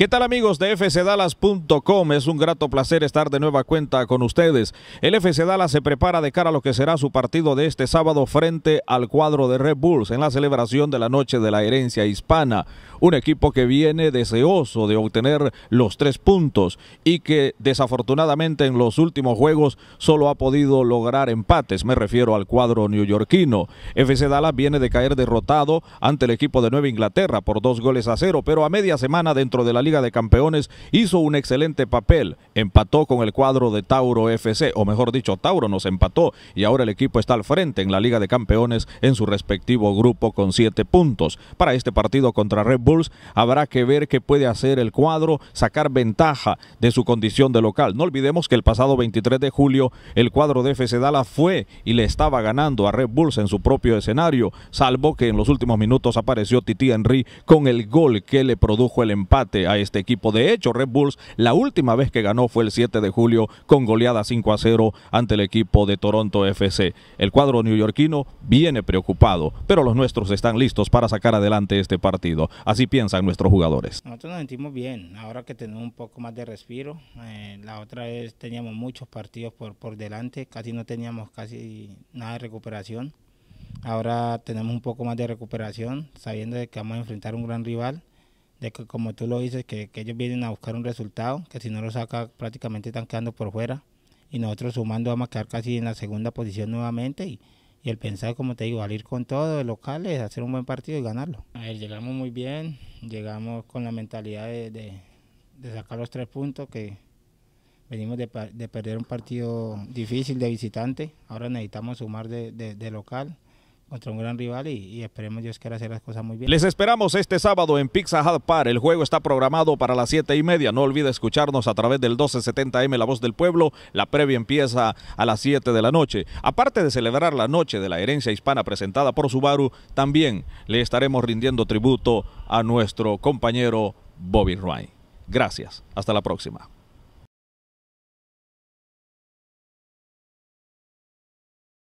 ¿Qué tal amigos de fcdallas.com Es un grato placer estar de nueva cuenta con ustedes. El FC Dallas se prepara de cara a lo que será su partido de este sábado frente al cuadro de Red Bulls en la celebración de la Noche de la Herencia Hispana. Un equipo que viene deseoso de obtener los tres puntos y que desafortunadamente en los últimos juegos solo ha podido lograr empates. Me refiero al cuadro neoyorquino. FC Dallas viene de caer derrotado ante el equipo de Nueva Inglaterra por dos goles a cero, pero a media semana dentro de la Liga de Campeones hizo un excelente papel, empató con el cuadro de Tauro FC, o mejor dicho, Tauro nos empató y ahora el equipo está al frente en la Liga de Campeones en su respectivo grupo con siete puntos. Para este partido contra Red Bulls habrá que ver qué puede hacer el cuadro, sacar ventaja de su condición de local. No olvidemos que el pasado 23 de julio el cuadro de FC Dallas fue y le estaba ganando a Red Bulls en su propio escenario, salvo que en los últimos minutos apareció Titi Henry con el gol que le produjo el empate este equipo. De hecho, Red Bulls, la última vez que ganó fue el 7 de julio con goleada 5 a 0 ante el equipo de Toronto FC. El cuadro neoyorquino viene preocupado, pero los nuestros están listos para sacar adelante este partido. Así piensan nuestros jugadores. Nosotros nos sentimos bien, ahora que tenemos un poco más de respiro. Eh, la otra vez teníamos muchos partidos por, por delante, casi no teníamos casi nada de recuperación. Ahora tenemos un poco más de recuperación, sabiendo que vamos a enfrentar un gran rival de que como tú lo dices, que, ellos vienen a buscar un resultado, que si no lo saca prácticamente están quedando por fuera y nosotros sumando vamos a quedar casi en la segunda posición nuevamente y, el pensar, como te digo, salir ir con todo de locales, hacer un buen partido y ganarlo. A ver, llegamos muy bien, llegamos con la mentalidad de, sacar los tres puntos que venimos de, perder un partido difícil de visitante, ahora necesitamos sumar de, de local contra un gran rival y, esperemos Dios quiera hacer las cosas muy bien. Les esperamos este sábado en Pizza Hut Par. El juego está programado para las 7 y media. No olvide escucharnos a través del 1270M La Voz del Pueblo. La previa empieza a las 7 de la noche. Aparte de celebrar la noche de la herencia hispana presentada por Subaru, también le estaremos rindiendo tributo a nuestro compañero Bobby Ryan. Gracias. Hasta la próxima.